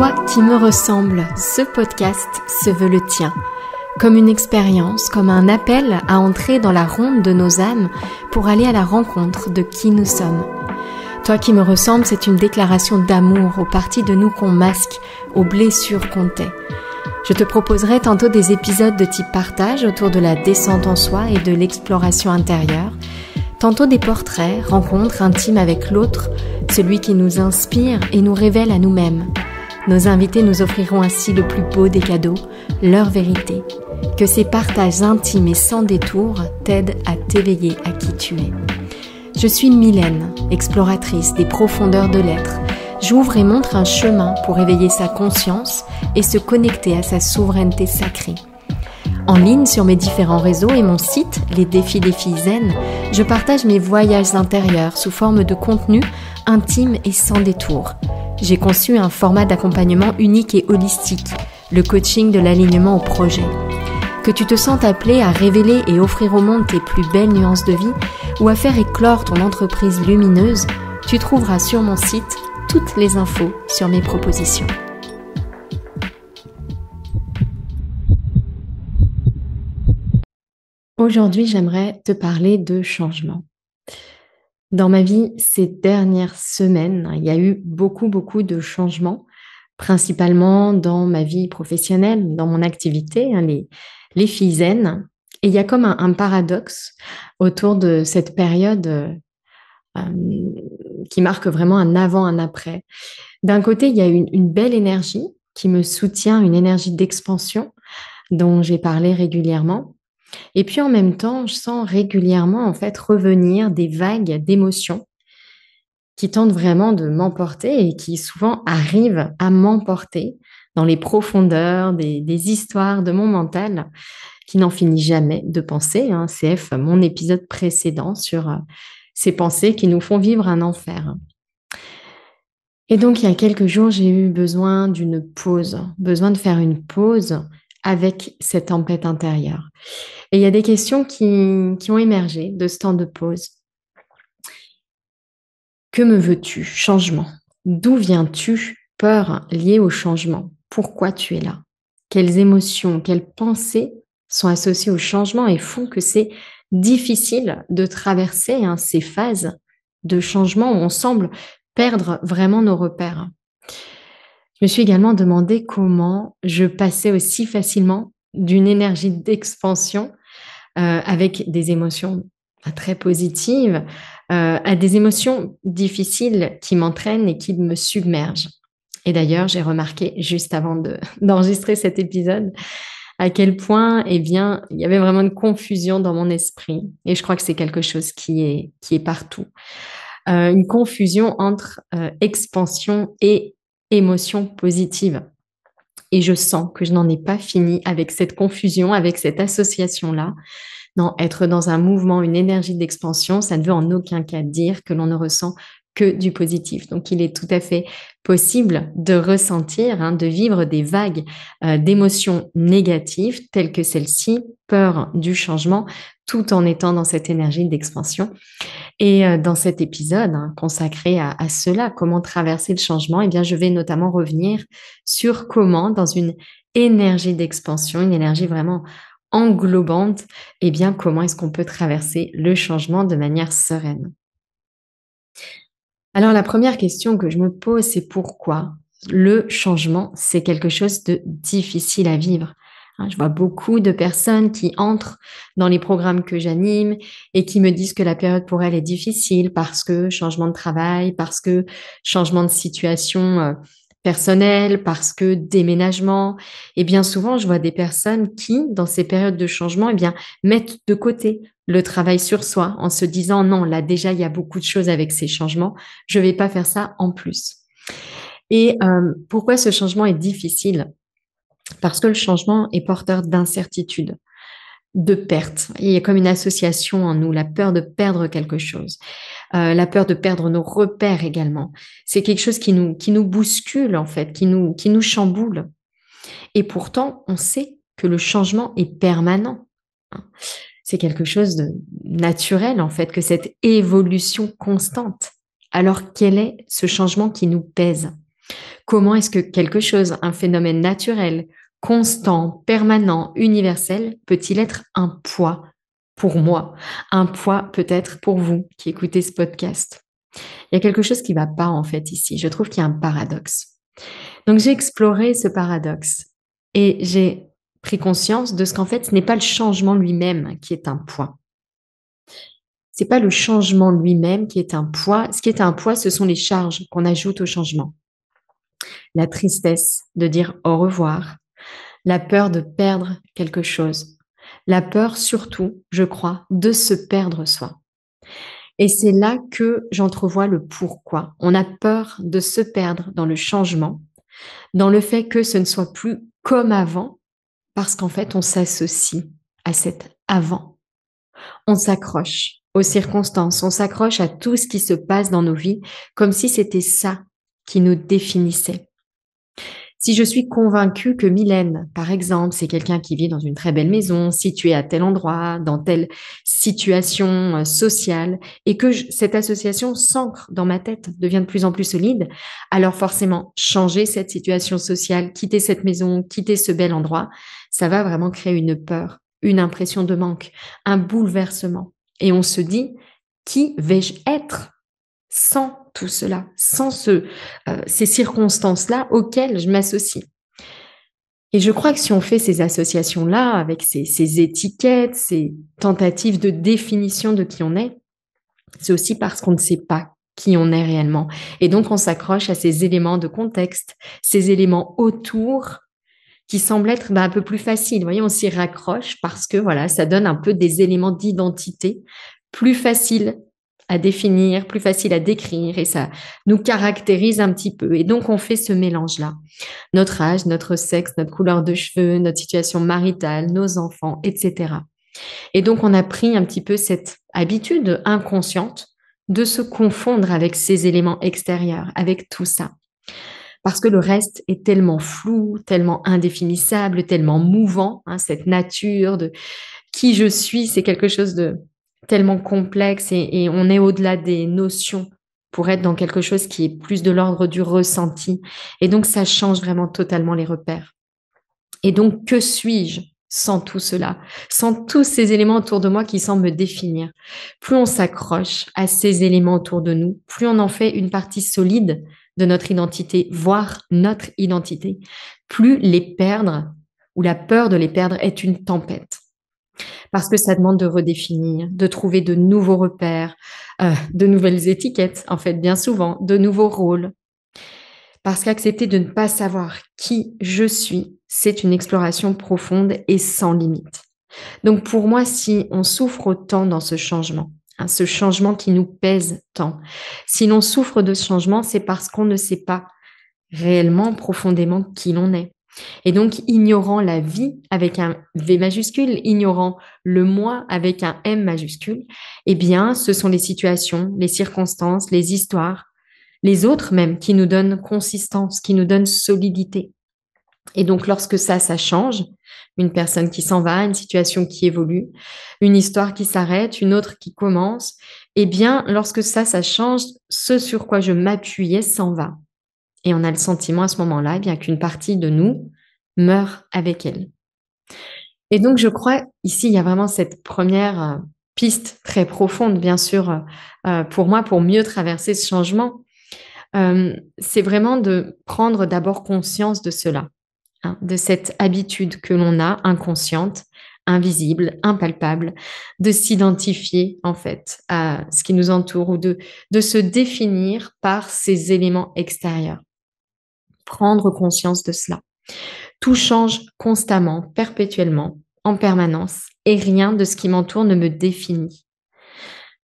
Toi qui me ressemble, ce podcast se veut le tien, comme une expérience, comme un appel à entrer dans la ronde de nos âmes pour aller à la rencontre de qui nous sommes. Toi qui me ressemble, c'est une déclaration d'amour aux parties de nous qu'on masque, aux blessures qu'on tait. Je te proposerai tantôt des épisodes de type partage autour de la descente en soi et de l'exploration intérieure, tantôt des portraits, rencontres intimes avec l'autre, celui qui nous inspire et nous révèle à nous-mêmes. Nos invités nous offriront ainsi le plus beau des cadeaux, leur vérité. Que ces partages intimes et sans détour t'aident à t'éveiller à qui tu es. Je suis Mylène, exploratrice des profondeurs de l'être. J'ouvre et montre un chemin pour éveiller sa conscience et se connecter à sa souveraineté sacrée. En ligne sur mes différents réseaux et mon site, Les Défis des Filles Zen, je partage mes voyages intérieurs sous forme de contenu intimes et sans détour j'ai conçu un format d'accompagnement unique et holistique, le coaching de l'alignement au projet. Que tu te sentes appelé à révéler et offrir au monde tes plus belles nuances de vie ou à faire éclore ton entreprise lumineuse, tu trouveras sur mon site toutes les infos sur mes propositions. Aujourd'hui, j'aimerais te parler de changement. Dans ma vie, ces dernières semaines, il y a eu beaucoup, beaucoup de changements, principalement dans ma vie professionnelle, dans mon activité, hein, les, les filles zen. Et il y a comme un, paradoxe autour de cette période euh, euh, qui marque vraiment un avant, un après. D'un côté, il y a une belle énergie qui me soutient, une énergie d'expansion dont j'ai parlé régulièrement. Et puis en même temps, je sens régulièrement en fait revenir des vagues d'émotions qui tentent vraiment de m'emporter et qui souvent arrivent à m'emporter dans les profondeurs des, histoires de mon mental qui n'en finit jamais de penser. Hein. CF, mon épisode précédent sur euh, ces pensées qui nous font vivre un enfer. Et donc, il y a quelques jours, j'ai eu besoin d'une pause, besoin de faire une pause avec cette tempête intérieure. Et il y a des questions qui, ont émergé de ce temps de pause. Que me veux-tu Changement. D'où viens-tu Peur liée au changement. Pourquoi tu es là Quelles émotions, quelles pensées sont associées au changement et font que c'est difficile de traverser hein, ces phases de changement où on semble perdre vraiment nos repères. Je me suis également demandé comment je passais aussi facilement d'une énergie d'expansion euh, avec des émotions bah, très positives euh, à des émotions difficiles qui m'entraînent et qui me submergent. Et d'ailleurs, j'ai remarqué juste avant d'enregistrer cet épisode à quel point eh bien, il y avait vraiment une confusion dans mon esprit. Et je crois que c'est quelque chose qui est, qui est partout. Euh, une confusion entre expansion et émotion positive. Et je sens que je n'en ai pas fini avec cette confusion, avec cette association-là. Non, être dans un mouvement, une énergie d'expansion, ça ne veut en aucun cas dire que l'on ne ressent que du positif. Donc il est tout à fait possible de ressentir, hein, de vivre des vagues euh, d'émotions négatives telles que celle-ci, peur du changement, tout en étant dans cette énergie d'expansion. Et euh, dans cet épisode hein, consacré à, à, cela, comment traverser le changement, eh bien je vais notamment revenir sur comment dans une énergie d'expansion, une énergie vraiment englobante, eh bien comment est-ce qu'on peut traverser le changement de manière sereine. Alors la première question que je me pose, c'est pourquoi le changement, c'est quelque chose de difficile à vivre. Hein, je vois beaucoup de personnes qui entrent dans les programmes que j'anime et qui me disent que la période pour elles est difficile parce que changement de travail, parce que changement de situation euh, personnel, parce que déménagement. Et bien souvent, je vois des personnes qui, dans ces périodes de changement, eh bien, mettent de côté le travail sur soi en se disant non, là déjà, il y a beaucoup de choses avec ces changements, je ne vais pas faire ça en plus. Et euh, pourquoi ce changement est difficile Parce que le changement est porteur d'incertitude de perte. Il y a comme une association en nous, la peur de perdre quelque chose. Euh, la peur de perdre nos repères également. C'est quelque chose qui nous, qui nous bouscule en fait, qui nous, qui nous chamboule. Et pourtant, on sait que le changement est permanent. Hein. C'est quelque chose de naturel en fait, que cette évolution constante. Alors quel est ce changement qui nous pèse Comment est-ce que quelque chose, un phénomène naturel, constant, permanent, universel, peut-il être un poids pour moi, un poids peut-être pour vous qui écoutez ce podcast. Il y a quelque chose qui ne va pas en fait ici. Je trouve qu'il y a un paradoxe. Donc j'ai exploré ce paradoxe et j'ai pris conscience de ce qu'en fait ce n'est pas le changement lui-même qui est un poids. C'est pas le changement lui-même qui est un poids. Ce qui est un poids, ce sont les charges qu'on ajoute au changement. La tristesse de dire au revoir, la peur de perdre quelque chose, la peur surtout, je crois, de se perdre soi. Et c'est là que j'entrevois le pourquoi. On a peur de se perdre dans le changement, dans le fait que ce ne soit plus comme avant, parce qu'en fait, on s'associe à cet avant. On s'accroche aux circonstances, on s'accroche à tout ce qui se passe dans nos vies, comme si c'était ça qui nous définissait. Si je suis convaincue que Mylène, par exemple, c'est quelqu'un qui vit dans une très belle maison, située à tel endroit, dans telle situation euh, sociale, et que cette association s'ancre dans ma tête, devient de plus en plus solide, alors forcément, changer cette situation sociale, quitter cette maison, quitter ce bel endroit, ça va vraiment créer une peur, une impression de manque, un bouleversement. Et on se dit, qui vais-je être sans tout cela, sans euh, ces circonstances-là auxquelles je m'associe. Et je crois que si on fait ces associations-là, avec ces, étiquettes, ces tentatives de définition de qui on est, c'est aussi parce qu'on ne sait pas qui on est réellement. Et donc, on s'accroche à ces éléments de contexte, ces éléments autour qui semblent être bah, un peu plus faciles. voyez, on s'y raccroche parce que voilà, ça donne un peu des éléments d'identité plus faciles à définir, plus facile à décrire et ça nous caractérise un petit peu. Et donc on fait ce mélange-là. Notre âge, notre sexe, notre couleur de cheveux, notre situation maritale, nos enfants, etc. Et donc on a pris un petit peu cette habitude inconsciente de se confondre avec ces éléments extérieurs, avec tout ça. Parce que le reste est tellement flou, tellement indéfinissable, tellement mouvant, hein, cette nature de qui je suis, c'est quelque chose de tellement complexe et, on est au-delà des notions pour être dans quelque chose qui est plus de l'ordre du ressenti. Et donc, ça change vraiment totalement les repères. Et donc, que suis-je sans tout cela, sans tous ces éléments autour de moi qui semblent me définir. Plus on s'accroche à ces éléments autour de nous, plus on en fait une partie solide de notre identité, voire notre identité, plus les perdre ou la peur de les perdre est une tempête parce que ça demande de redéfinir, de trouver de nouveaux repères, euh, de nouvelles étiquettes, en fait, bien souvent, de nouveaux rôles. Parce qu'accepter de ne pas savoir qui je suis, c'est une exploration profonde et sans limite. Donc pour moi, si on souffre autant dans ce changement, hein, ce changement qui nous pèse tant, si l'on souffre de ce changement, c'est parce qu'on ne sait pas réellement, profondément qui l'on est. Et donc, ignorant la vie avec un V majuscule, ignorant le moi avec un M majuscule, eh bien, ce sont les situations, les circonstances, les histoires, les autres même, qui nous donnent consistance, qui nous donnent solidité. Et donc, lorsque ça, ça change, une personne qui s'en va, une situation qui évolue, une histoire qui s'arrête, une autre qui commence, eh bien, lorsque ça, ça change, ce sur quoi je m'appuyais s'en va. Et on a le sentiment à ce moment-là eh bien qu'une partie de nous meurt avec elle. Et donc, je crois, ici, il y a vraiment cette première euh, piste très profonde, bien sûr, euh, euh, pour moi, pour mieux traverser ce changement. c'est vraiment de prendre d'abord conscience de cela, hein, de cette habitude que l'on a inconsciente, invisible, impalpable, de s'identifier en fait à ce qui nous entoure ou de, de se définir par ces éléments extérieurs prendre conscience de cela. Tout change constamment, perpétuellement, en permanence, et rien de ce qui m'entoure ne me définit.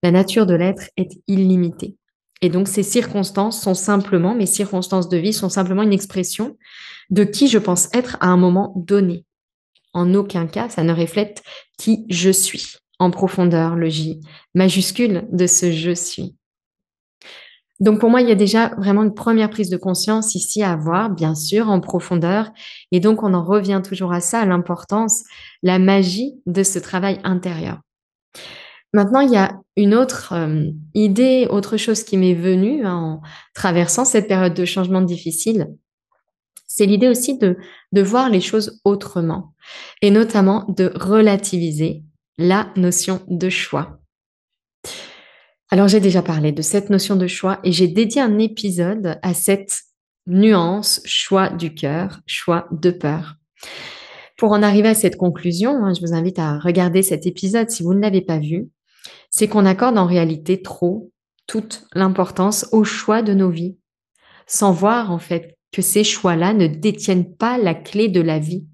La nature de l'être est illimitée. Et donc ces circonstances sont simplement, mes circonstances de vie sont simplement une expression de qui je pense être à un moment donné. En aucun cas, ça ne reflète qui je suis en profondeur, le J majuscule de ce je suis. Donc pour moi, il y a déjà vraiment une première prise de conscience ici à avoir, bien sûr, en profondeur. Et donc on en revient toujours à ça, à l'importance, la magie de ce travail intérieur. Maintenant, il y a une autre euh, idée, autre chose qui m'est venue hein, en traversant cette période de changement difficile. C'est l'idée aussi de, de voir les choses autrement et notamment de relativiser la notion de choix. Alors j'ai déjà parlé de cette notion de choix et j'ai dédié un épisode à cette nuance, choix du cœur, choix de peur. Pour en arriver à cette conclusion, hein, je vous invite à regarder cet épisode si vous ne l'avez pas vu, c'est qu'on accorde en réalité trop toute l'importance au choix de nos vies, sans voir en fait que ces choix-là ne détiennent pas la clé de la vie.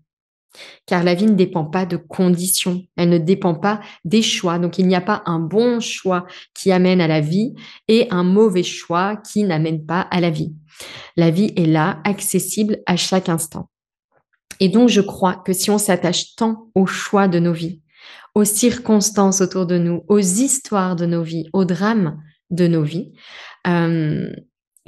Car la vie ne dépend pas de conditions, elle ne dépend pas des choix. Donc il n'y a pas un bon choix qui amène à la vie et un mauvais choix qui n'amène pas à la vie. La vie est là, accessible à chaque instant. Et donc je crois que si on s'attache tant aux choix de nos vies, aux circonstances autour de nous, aux histoires de nos vies, aux drames de nos vies, euh,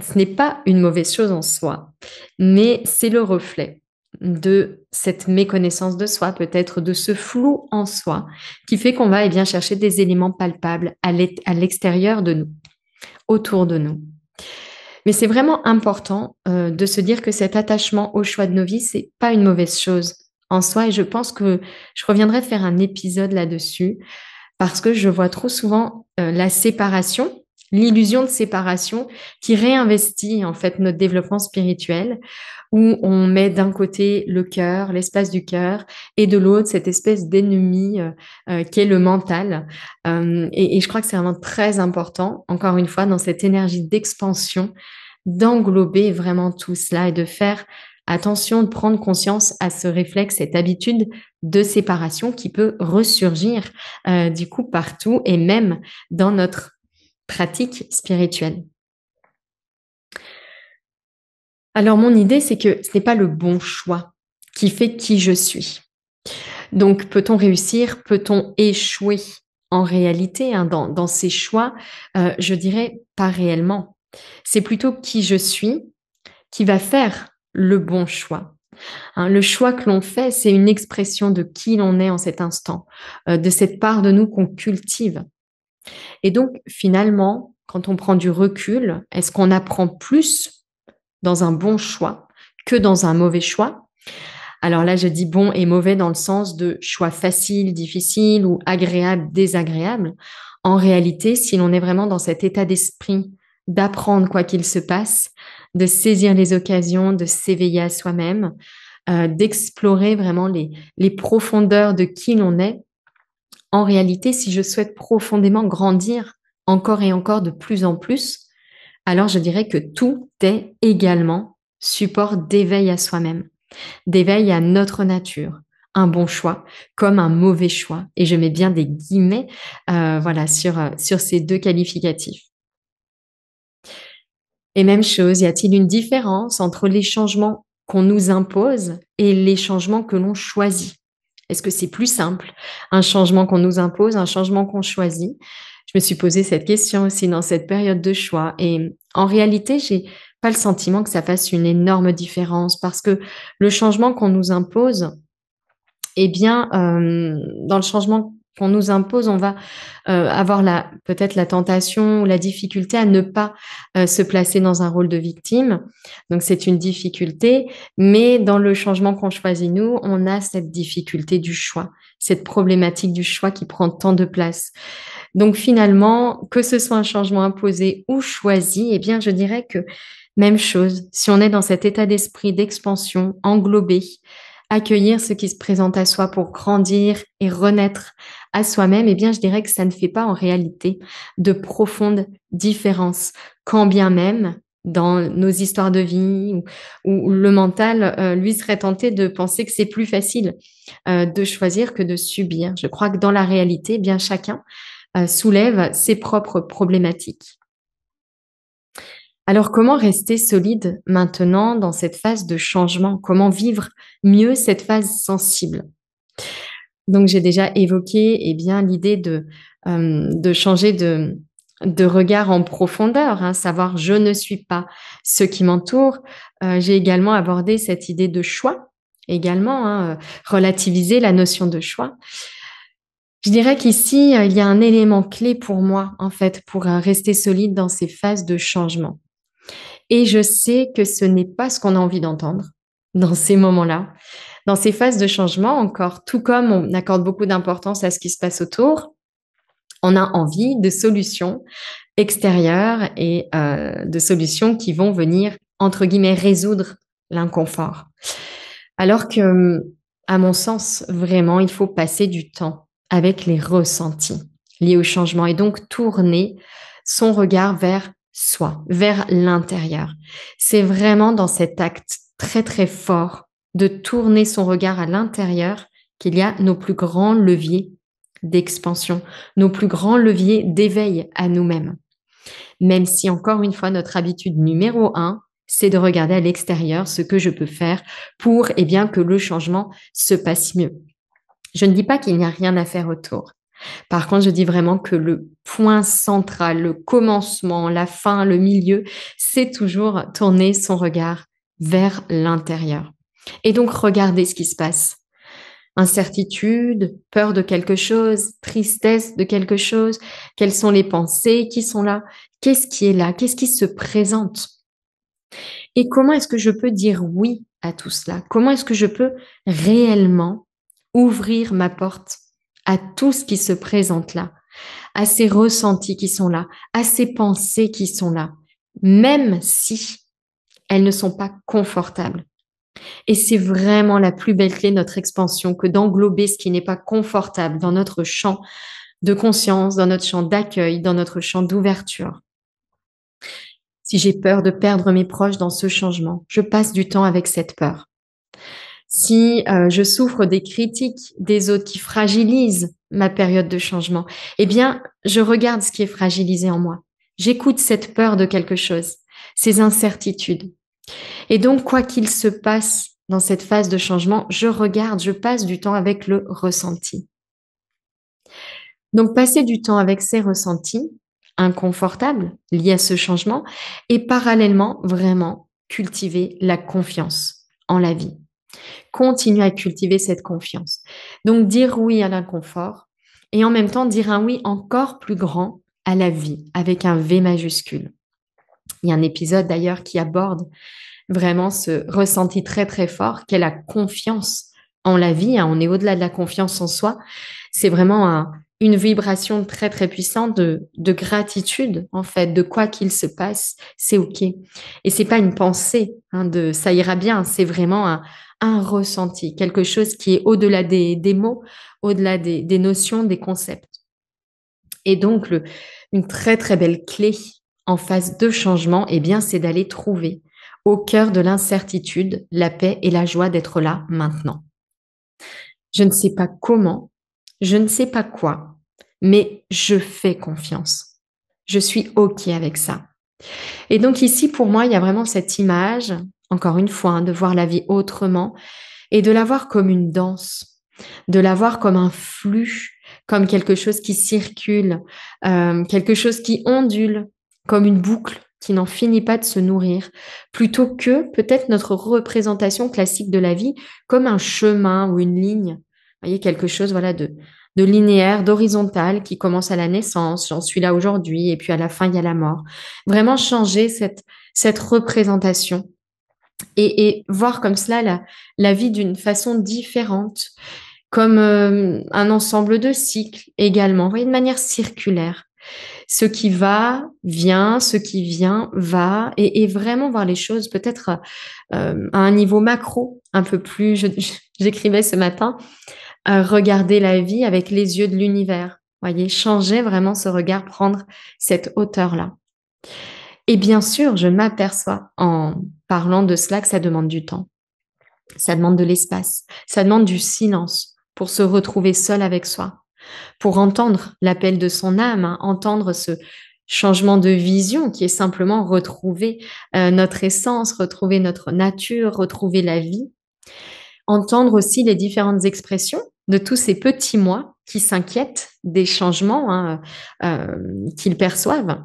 ce n'est pas une mauvaise chose en soi, mais c'est le reflet de cette méconnaissance de soi, peut-être de ce flou en soi, qui fait qu'on va eh bien, chercher des éléments palpables à l'extérieur de nous, autour de nous. Mais c'est vraiment important euh, de se dire que cet attachement au choix de nos vies, n'est pas une mauvaise chose en soi. Et je pense que je reviendrai faire un épisode là-dessus parce que je vois trop souvent euh, la séparation l'illusion de séparation qui réinvestit en fait notre développement spirituel où on met d'un côté le cœur, l'espace du cœur et de l'autre cette espèce d'ennemi qu'est euh, euh, qui est le mental. Euh, et, je crois que c'est vraiment très important, encore une fois, dans cette énergie d'expansion, d'englober vraiment tout cela et de faire attention, de prendre conscience à ce réflexe, cette habitude de séparation qui peut ressurgir du coup partout et même dans notre pratique spirituelle. Alors mon idée, c'est que ce n'est pas le bon choix qui fait qui je suis. Donc peut-on réussir, peut-on échouer en réalité hein, dans, ces choix euh, Je dirais pas réellement. C'est plutôt qui je suis qui va faire le bon choix. Hein, le choix que l'on fait, c'est une expression de qui l'on est en cet instant, euh, de cette part de nous qu'on cultive. Et donc, finalement, quand on prend du recul, est-ce qu'on apprend plus dans un bon choix que dans un mauvais choix Alors là, je dis bon et mauvais dans le sens de choix facile, difficile ou agréable, désagréable. En réalité, si l'on est vraiment dans cet état d'esprit d'apprendre quoi qu'il se passe, de saisir les occasions, de s'éveiller à soi-même, euh, d'explorer vraiment les profondeurs de qui l'on est, en réalité, si je souhaite profondément grandir encore et encore de plus en plus, alors je dirais que tout est également support d'éveil à soi-même, d'éveil à notre nature, un bon choix comme un mauvais choix. Et je mets bien des guillemets euh, voilà, sur, euh, sur ces deux qualificatifs. Et même chose, y a-t-il une différence entre les changements qu'on nous impose et les changements que l'on choisit est-ce que c'est plus simple Un changement qu'on nous impose, un changement qu'on choisit Je me suis posé cette question aussi dans cette période de choix. Et en réalité, j'ai pas le sentiment que ça fasse une énorme différence parce que le changement qu'on nous impose, eh bien, euh, dans le changement qu'on nous impose, on va euh, avoir peut-être la tentation ou la difficulté à ne pas euh, se placer dans un rôle de victime. Donc c'est une difficulté, mais dans le changement qu'on choisit nous, on a cette difficulté du choix, cette problématique du choix qui prend tant de place. Donc finalement, que ce soit un changement imposé ou choisi, eh bien je dirais que même chose, si on est dans cet état d'esprit d'expansion englobé, accueillir ce qui se présente à soi pour grandir et renaître à soi-même, et eh bien, je dirais que ça ne fait pas en réalité de profondes différences, quand bien même dans nos histoires de vie ou, le mental, euh, lui, serait tenté de penser que c'est plus facile euh, de choisir que de subir. Je crois que dans la réalité, eh bien, chacun euh, soulève ses propres problématiques. Alors comment rester solide maintenant dans cette phase de changement Comment vivre mieux cette phase sensible donc j'ai déjà évoqué et eh bien l'idée de, euh, de changer de, de regard en profondeur, hein, savoir je ne suis pas ce qui m'entoure. Euh, j'ai également abordé cette idée de choix, également hein, euh, relativiser la notion de choix. Je dirais qu'ici, il y a un élément clé pour moi, en fait, pour rester solide dans ces phases de changement. Et je sais que ce n'est pas ce qu'on a envie d'entendre dans ces moments-là. Dans ces phases de changement, encore, tout comme on accorde beaucoup d'importance à ce qui se passe autour, on a envie de solutions extérieures et euh, de solutions qui vont venir, entre guillemets, résoudre l'inconfort. Alors que, à mon sens, vraiment, il faut passer du temps avec les ressentis liés au changement et donc tourner son regard vers soi, vers l'intérieur. C'est vraiment dans cet acte très très fort de tourner son regard à l'intérieur qu'il y a nos plus grands leviers d'expansion, nos plus grands leviers d'éveil à nous-mêmes. Même si, encore une fois, notre habitude numéro un, c'est de regarder à l'extérieur ce que je peux faire pour et eh bien, que le changement se passe mieux. Je ne dis pas qu'il n'y a rien à faire autour. Par contre, je dis vraiment que le point central, le commencement, la fin, le milieu, c'est toujours tourner son regard vers l'intérieur. Et donc, regardez ce qui se passe. Incertitude, peur de quelque chose, tristesse de quelque chose, quelles sont les pensées qui sont là, qu'est-ce qui est là, qu'est-ce qui se présente. Et comment est-ce que je peux dire oui à tout cela Comment est-ce que je peux réellement ouvrir ma porte à tout ce qui se présente là, à ces ressentis qui sont là, à ces pensées qui sont là, même si elles ne sont pas confortables et c'est vraiment la plus belle clé de notre expansion que d'englober ce qui n'est pas confortable dans notre champ de conscience, dans notre champ d'accueil, dans notre champ d'ouverture. Si j'ai peur de perdre mes proches dans ce changement, je passe du temps avec cette peur. Si euh, je souffre des critiques des autres qui fragilisent ma période de changement, eh bien, je regarde ce qui est fragilisé en moi. J'écoute cette peur de quelque chose, ces incertitudes, et donc, quoi qu'il se passe dans cette phase de changement, je regarde, je passe du temps avec le ressenti. Donc, passer du temps avec ces ressentis inconfortables liés à ce changement et parallèlement, vraiment cultiver la confiance en la vie. Continuer à cultiver cette confiance. Donc, dire oui à l'inconfort et en même temps dire un oui encore plus grand à la vie avec un V majuscule. Il y a un épisode d'ailleurs qui aborde vraiment ce ressenti très très fort qu'est la confiance en la vie. Hein, on est au-delà de la confiance en soi. C'est vraiment une vibration très très puissante de, gratitude en fait, de quoi qu'il se passe, c'est ok. Et c'est pas une pensée hein, de ça ira bien, c'est vraiment un, ressenti, quelque chose qui est au-delà des, mots, au-delà des, notions, des concepts. Et donc une très très belle clé en phase de changement, et eh bien c'est d'aller trouver au cœur de l'incertitude, la paix et la joie d'être là maintenant. Je ne sais pas comment, je ne sais pas quoi, mais je fais confiance. Je suis OK avec ça. Et donc ici, pour moi, il y a vraiment cette image, encore une fois, hein, de voir la vie autrement et de la voir comme une danse, de la voir comme un flux, comme quelque chose qui circule, euh, quelque chose qui ondule, comme une boucle qui n'en finit pas de se nourrir, plutôt que peut-être notre représentation classique de la vie comme un chemin ou une ligne. voyez, quelque chose voilà, de, de linéaire, d'horizontal, qui commence à la naissance, j'en suis là aujourd'hui, et puis à la fin, il y a la mort. Vraiment changer cette, cette représentation et, voir comme cela la, vie d'une façon différente, comme euh, un ensemble de cycles également, de manière circulaire. Ce qui va, vient, ce qui vient, va, et, vraiment voir les choses peut-être euh, à un niveau macro, un peu plus, j'écrivais ce matin, euh, regarder la vie avec les yeux de l'univers. Voyez, changer vraiment ce regard, prendre cette hauteur-là. Et bien sûr, je m'aperçois en parlant de cela que ça demande du temps, ça demande de l'espace, ça demande du silence pour se retrouver seul avec soi, pour entendre l'appel de son âme, hein, entendre ce changement de vision qui est simplement retrouver euh, notre essence, retrouver notre nature, retrouver la vie. Entendre aussi les différentes expressions de tous ces petits mois qui s'inquiètent des changements hein, euh, qu'ils perçoivent.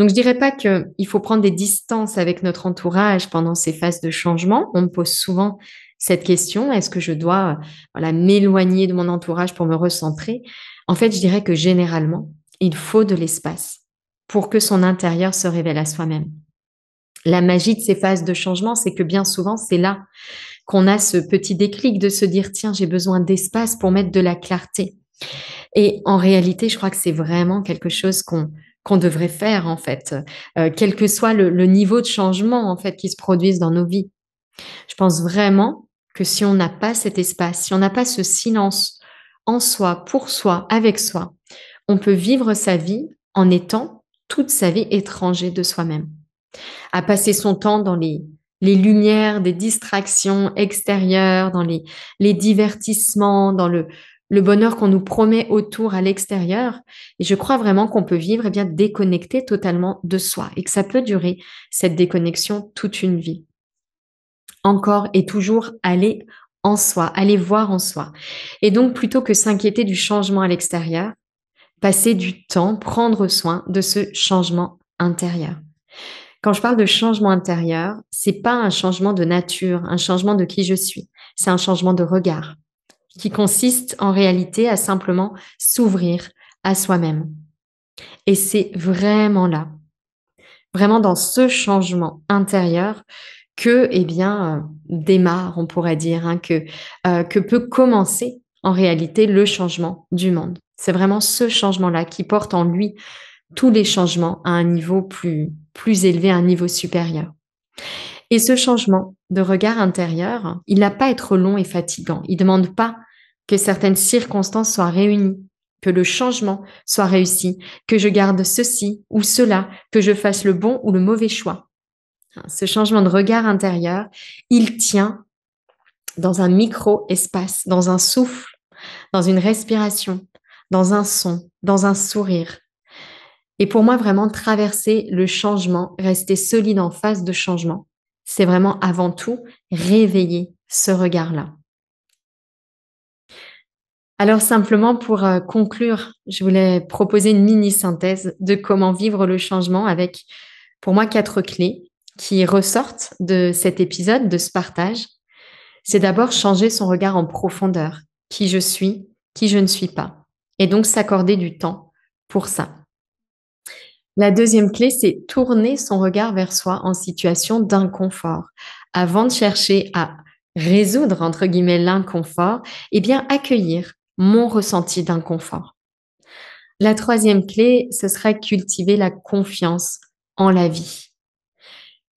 Donc, je dirais pas qu'il faut prendre des distances avec notre entourage pendant ces phases de changement. On me pose souvent cette question, est-ce que je dois voilà, m'éloigner de mon entourage pour me recentrer En fait, je dirais que généralement, il faut de l'espace pour que son intérieur se révèle à soi-même. La magie de ces phases de changement, c'est que bien souvent, c'est là qu'on a ce petit déclic de se dire, tiens, j'ai besoin d'espace pour mettre de la clarté. Et en réalité, je crois que c'est vraiment quelque chose qu'on qu'on devrait faire en fait, euh, quel que soit le, le, niveau de changement en fait qui se produise dans nos vies. Je pense vraiment que si on n'a pas cet espace, si on n'a pas ce silence en soi, pour soi, avec soi, on peut vivre sa vie en étant toute sa vie étranger de soi-même, à passer son temps dans les, lumières des distractions extérieures, dans les, divertissements, dans le, bonheur qu'on nous promet autour à l'extérieur. Et je crois vraiment qu'on peut vivre eh bien déconnecté totalement de soi et que ça peut durer cette déconnexion toute une vie encore et toujours aller en soi, aller voir en soi. Et donc, plutôt que s'inquiéter du changement à l'extérieur, passer du temps, prendre soin de ce changement intérieur. Quand je parle de changement intérieur, c'est pas un changement de nature, un changement de qui je suis. C'est un changement de regard qui consiste en réalité à simplement s'ouvrir à soi-même. Et c'est vraiment là, vraiment dans ce changement intérieur que, eh bien, euh, démarre, on pourrait dire, hein, que, euh, que peut commencer en réalité le changement du monde. C'est vraiment ce changement-là qui porte en lui tous les changements à un niveau plus, plus élevé, à un niveau supérieur. Et ce changement de regard intérieur, il n'a pas à être long et fatigant. Il ne demande pas que certaines circonstances soient réunies, que le changement soit réussi, que je garde ceci ou cela, que je fasse le bon ou le mauvais choix. Hein, ce changement de regard intérieur, il tient dans un micro-espace, dans un souffle, dans une respiration, dans un son, dans un sourire. Et pour moi, vraiment, traverser le changement, rester solide en face de changement, c'est vraiment avant tout réveiller ce regard-là. Alors simplement pour euh, conclure, je voulais proposer une mini synthèse de comment vivre le changement avec, pour moi, quatre clés qui ressortent de cet épisode, de ce partage, c'est d'abord changer son regard en profondeur, qui je suis, qui je ne suis pas, et donc s'accorder du temps pour ça. La deuxième clé, c'est tourner son regard vers soi en situation d'inconfort. Avant de chercher à résoudre, entre guillemets, l'inconfort, et eh bien, accueillir mon ressenti d'inconfort. La troisième clé, ce serait cultiver la confiance en la vie.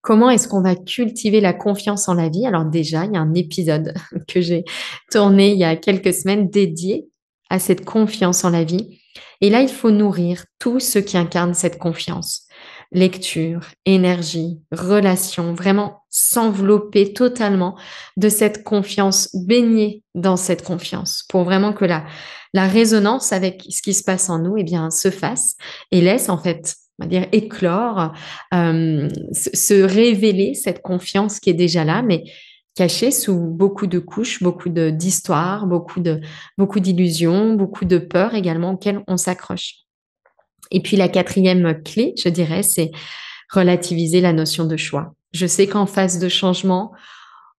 Comment est-ce qu'on va cultiver la confiance en la vie Alors déjà, il y a un épisode que j'ai tourné il y a quelques semaines dédié à cette confiance en la vie. Et là, il faut nourrir tout ce qui incarne cette confiance. Lecture, énergie, relation, vraiment s'envelopper totalement de cette confiance, baigner dans cette confiance pour vraiment que la, la résonance avec ce qui se passe en nous, eh bien, se fasse et laisse en fait on va dire, éclore, euh, se, révéler cette confiance qui est déjà là, mais cachée sous beaucoup de couches, beaucoup d'histoires, beaucoup beaucoup d'illusions, beaucoup de peurs également auxquelles on s'accroche. Et puis la quatrième clé, je dirais, c'est relativiser la notion de choix. Je sais qu'en phase de changement,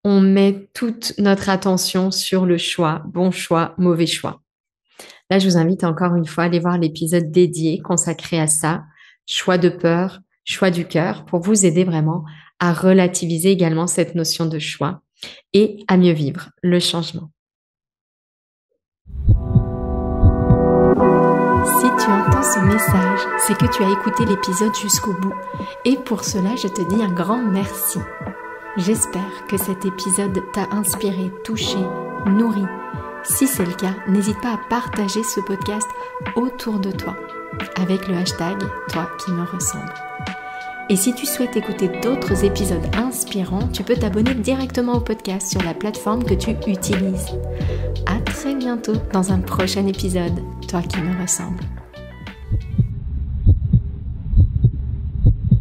on met toute notre attention sur le choix, bon choix, mauvais choix. Là, je vous invite encore une fois à aller voir l'épisode dédié consacré à ça, choix de peur, choix du cœur, pour vous aider vraiment à relativiser également cette notion de choix et à mieux vivre le changement. Si tu entends ce message, c'est que tu as écouté l'épisode jusqu'au bout. Et pour cela, je te dis un grand merci. J'espère que cet épisode t'a inspiré, touché, nourri. Si c'est le cas, n'hésite pas à partager ce podcast autour de toi avec le hashtag Toi qui me ressemble. Et si tu souhaites écouter d'autres épisodes inspirants, tu peux t'abonner directement au podcast sur la plateforme que tu utilises. À très bientôt dans un prochain épisode, Toi qui me ressemble.